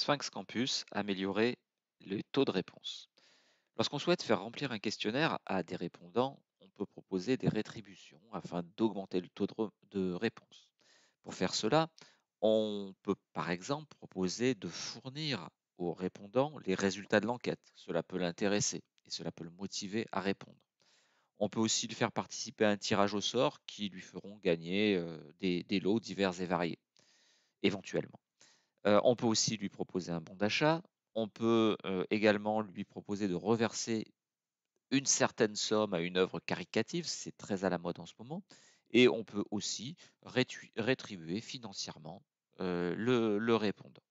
Sphinx Campus améliorer les taux de réponse. Lorsqu'on souhaite faire remplir un questionnaire à des répondants, on peut proposer des rétributions afin d'augmenter le taux de, réponse. Pour faire cela, on peut par exemple proposer de fournir aux répondants les résultats de l'enquête. Cela peut l'intéresser et cela peut le motiver à répondre. On peut aussi lui faire participer à un tirage au sort qui lui feront gagner euh, des lots divers et variés, éventuellement on peut aussi lui proposer un bon d'achat. On peut également lui proposer de reverser une certaine somme à une œuvre caricative, c'est très à la mode en ce moment, et on peut aussi rétribuer financièrement le, le, répondant.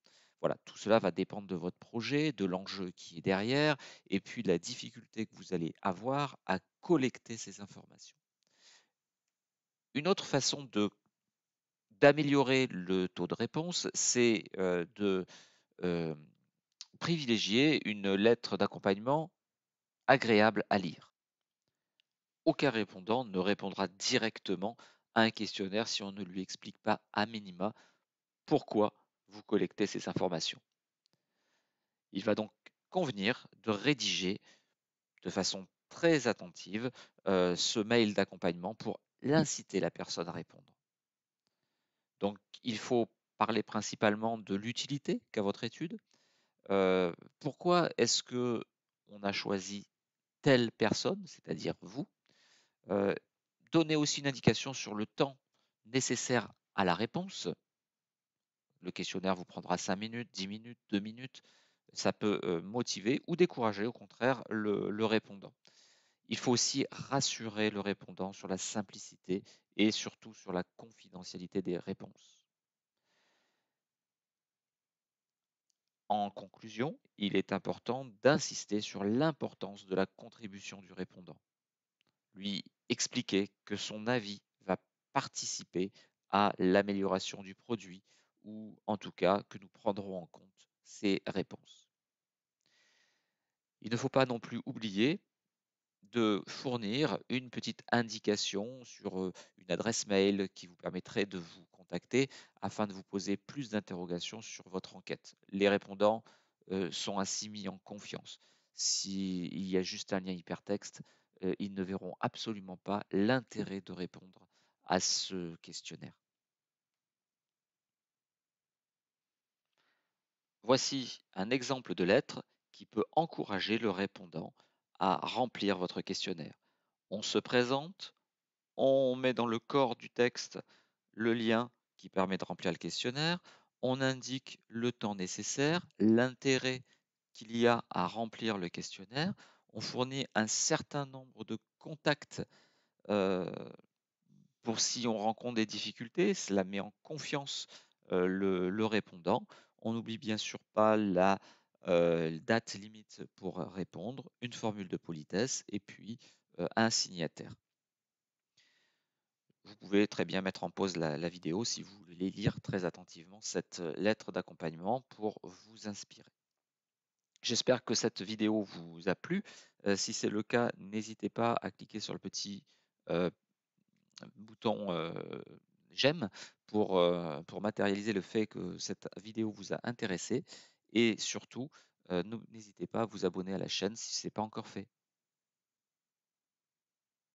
Voilà, tout cela va dépendre de votre projet, de l'enjeu qui est derrière, et puis de la difficulté que vous allez avoir à collecter ces informations. Une autre façon de d'améliorer le taux de réponse, c'est de privilégier une lettre d'accompagnement agréable à lire. Aucun répondant ne répondra directement à un questionnaire si on ne lui explique pas à minima pourquoi vous collectez ces informations. Il va donc convenir de rédiger de façon très attentive ce mail d'accompagnement pour l'inciter la personne à répondre. Donc, il faut parler principalement de l'utilité qu'a votre étude. Euh, pourquoi est-ce que on a choisi telle personne, c'est-à-dire vous euh, Donnez aussi une indication sur le temps nécessaire à la réponse. Le questionnaire vous prendra 5 minutes, 10 minutes, 2 minutes. Ça peut euh, motiver ou décourager, au contraire, le répondant. Il faut aussi rassurer le répondant sur la simplicité et surtout sur la confidentialité des réponses. En conclusion, il est important d'insister sur l'importance de la contribution du répondant. Lui expliquer que son avis va participer à l'amélioration du produit ou en tout cas que nous prendrons en compte ses réponses. Il ne faut pas non plus oublier de fournir une petite indication sur une adresse mail qui vous permettrait de vous contacter afin de vous poser plus d'interrogations sur votre enquête. Les répondants sont ainsi mis en confiance. S'il y a juste un lien hypertexte, ils ne verront absolument pas l'intérêt de répondre à ce questionnaire. Voici un exemple de lettre qui peut encourager le répondant remplir votre questionnaire. On se présente, on met dans le corps du texte le lien qui permet de remplir le questionnaire, on indique le temps nécessaire, l'intérêt qu'il y a à remplir le questionnaire, on fournit un certain nombre de contacts euh, pour si on rencontre des difficultés, cela met en confiance euh, le, répondant. On n'oublie bien sûr pas la euh, date limite pour euh, répondre, une formule de politesse et puis euh, un signataire. Vous pouvez très bien mettre en pause la, vidéo si vous voulez lire très attentivement cette lettre d'accompagnement pour vous inspirer. J'espère que cette vidéo vous a plu. si c'est le cas, n'hésitez pas à cliquer sur le petit bouton j'aime pour, pour matérialiser le fait que cette vidéo vous a intéressé. Et surtout, euh, n'hésitez pas à vous abonner à la chaîne si ce n'est pas encore fait.